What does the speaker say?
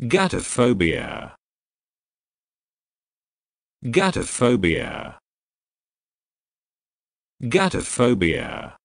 Gatophobia. Gatophobia. Gatophobia.